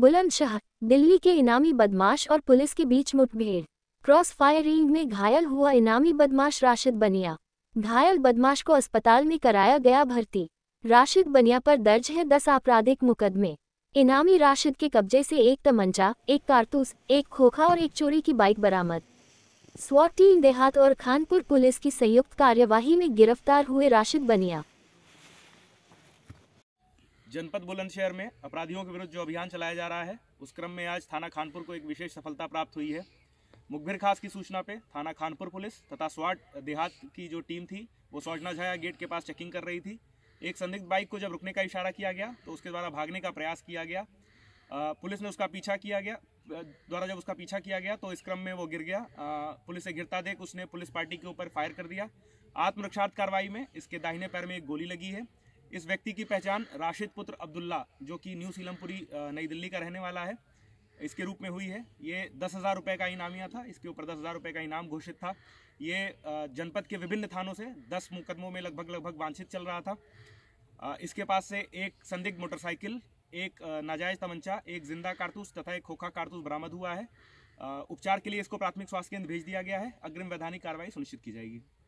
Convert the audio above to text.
बुलंदशहर दिल्ली के इनामी बदमाश और पुलिस के बीच मुठभेड़ क्रॉस फायरिंग में घायल हुआ इनामी बदमाश राशिद बनिया घायल बदमाश को अस्पताल में कराया गया भर्ती राशिद बनिया पर दर्ज है दस आपराधिक मुकदमे इनामी राशिद के कब्जे से एक तमंचा एक कारतूस एक खोखा और एक चोरी की बाइक बरामद स्वाटीन टीम देहात और खानपुर पुलिस की संयुक्त कार्यवाही में गिरफ्तार हुए राशिद बनिया जनपद बुलंदशहर में अपराधियों के विरुद्ध जो अभियान चलाया जा रहा है उस क्रम में आज थाना खानपुर को एक विशेष सफलता प्राप्त हुई है मुखबिर खास की सूचना पे थाना खानपुर पुलिस तथा स्वाट देहात की जो टीम थी वो सौजना झाया गेट के पास चेकिंग कर रही थी एक संदिग्ध बाइक को जब रुकने का इशारा किया गया तो उसके द्वारा भागने का प्रयास किया गया पुलिस ने उसका पीछा किया गया द्वारा जब उसका पीछा किया गया तो इस क्रम में वो गिर गया पुलिस से गिरता देख उसने पुलिस पार्टी के ऊपर फायर कर दिया आत्मरक्षार्थ कार्रवाई में इसके दाहिने पैर में एक गोली लगी है इस व्यक्ति की पहचान राशिद पुत्र अब्दुल्ला जो कि न्यू सीलमपुरी नई दिल्ली का रहने वाला है इसके रूप में हुई है ये दस हज़ार रुपये का इनामिया था इसके ऊपर दस हज़ार रुपये का इनाम घोषित था ये जनपद के विभिन्न थानों से दस मुकदमों में लगभग लगभग वांछित चल रहा था इसके पास से एक संदिग्ध मोटरसाइकिल एक नाजायज तमंचा एक जिंदा कारतूस तथा एक खोखा कारतूस बरामद हुआ है उपचार के लिए इसको प्राथमिक स्वास्थ्य केंद्र भेज दिया गया है अग्रिम वैधानिक कार्रवाई सुनिश्चित की जाएगी